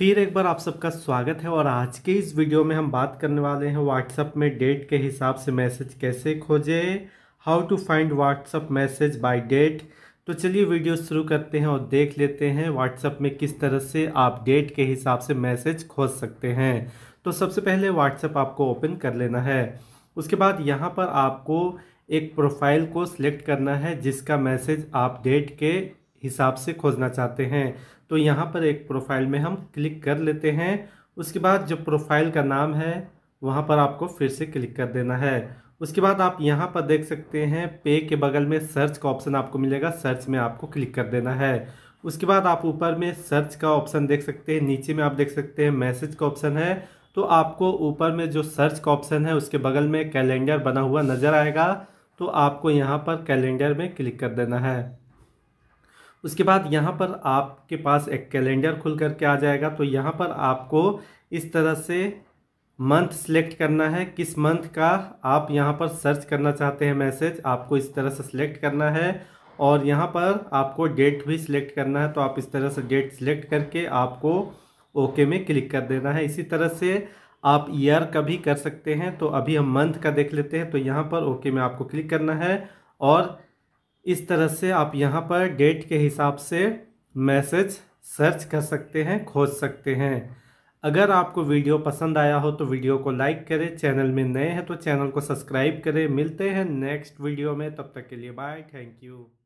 फिर एक बार आप सबका स्वागत है और आज के इस वीडियो में हम बात करने वाले हैं व्हाट्सअप में डेट के हिसाब से मैसेज कैसे खोजें how to find WhatsApp message by date तो चलिए वीडियो शुरू करते हैं और देख लेते हैं व्हाट्सअप में किस तरह से आप डेट के हिसाब से मैसेज खोज सकते हैं तो सबसे पहले व्हाट्सअप आपको ओपन कर लेना है उसके बाद यहाँ पर आपको एक प्रोफाइल को सिलेक्ट करना है जिसका मैसेज आप डेट के हिसाब से खोजना चाहते हैं तो यहाँ पर एक प्रोफाइल में हम क्लिक कर लेते हैं उसके बाद जो प्रोफाइल का नाम है वहाँ पर आपको फिर से क्लिक कर देना है उसके बाद आप यहाँ पर देख सकते हैं पे के बगल में सर्च का ऑप्शन आपको मिलेगा सर्च में आपको क्लिक कर देना है उसके बाद आप ऊपर में सर्च का ऑप्शन देख सकते हैं नीचे में आप देख सकते हैं मैसेज का ऑप्शन है तो आपको ऊपर में जो सर्च का ऑप्शन है उसके बगल में कैलेंडर बना हुआ नज़र आएगा तो आपको यहाँ पर कैलेंडर में क्लिक कर देना है उसके बाद यहाँ पर आपके पास एक कैलेंडर खुल करके आ जाएगा तो यहाँ पर आपको इस तरह से मंथ सेलेक्ट करना है किस मंथ का आप यहाँ पर सर्च करना चाहते हैं मैसेज आपको इस तरह से सिलेक्ट करना है और यहाँ पर आपको डेट भी सिलेक्ट करना है तो आप इस तरह से डेट सिलेक्ट करके आपको ओके में क्लिक कर देना है इसी तरह से आप ईयर का भी कर सकते हैं तो अभी हम मंथ का देख लेते हैं तो यहाँ पर ओके में आपको क्लिक करना है और इस तरह से आप यहाँ पर डेट के हिसाब से मैसेज सर्च कर सकते हैं खोज सकते हैं अगर आपको वीडियो पसंद आया हो तो वीडियो को लाइक करें चैनल में नए हैं तो चैनल को सब्सक्राइब करें मिलते हैं नेक्स्ट वीडियो में तब तक के लिए बाय थैंक यू